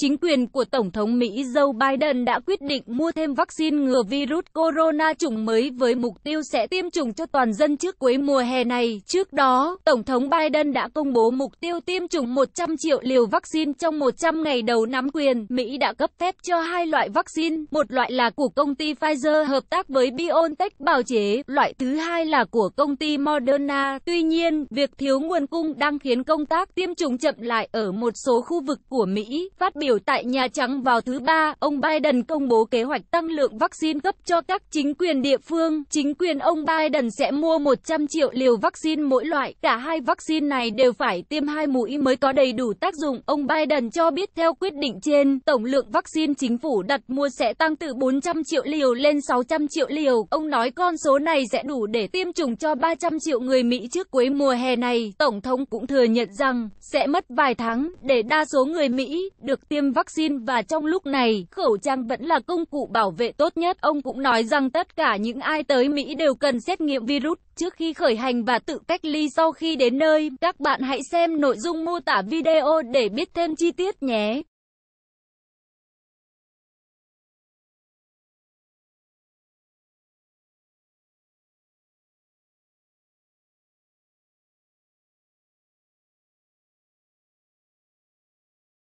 Chính quyền của Tổng thống Mỹ Joe Biden đã quyết định mua thêm vaccine ngừa virus corona chủng mới với mục tiêu sẽ tiêm chủng cho toàn dân trước cuối mùa hè này. Trước đó, Tổng thống Biden đã công bố mục tiêu tiêm chủng 100 triệu liều vaccine trong 100 ngày đầu nắm quyền. Mỹ đã cấp phép cho hai loại vaccine, một loại là của công ty Pfizer hợp tác với BioNTech bào chế, loại thứ hai là của công ty Moderna. Tuy nhiên, việc thiếu nguồn cung đang khiến công tác tiêm chủng chậm lại ở một số khu vực của Mỹ. Phát biểu biểu tại Nhà Trắng vào thứ Ba, ông Biden công bố kế hoạch tăng lượng vaccine cấp cho các chính quyền địa phương. Chính quyền ông Biden sẽ mua 100 triệu liều vaccine mỗi loại. Cả hai vaccine này đều phải tiêm hai mũi mới có đầy đủ tác dụng. Ông Biden cho biết theo quyết định trên, tổng lượng vaccine chính phủ đặt mua sẽ tăng từ 400 triệu liều lên 600 triệu liều. Ông nói con số này sẽ đủ để tiêm chủng cho 300 triệu người Mỹ trước cuối mùa hè này. Tổng thống cũng thừa nhận rằng sẽ mất vài tháng để đa số người Mỹ được tiêm tiêm vaccine và trong lúc này, khẩu trang vẫn là công cụ bảo vệ tốt nhất. Ông cũng nói rằng tất cả những ai tới Mỹ đều cần xét nghiệm virus trước khi khởi hành và tự cách ly sau khi đến nơi. Các bạn hãy xem nội dung mô tả video để biết thêm chi tiết nhé.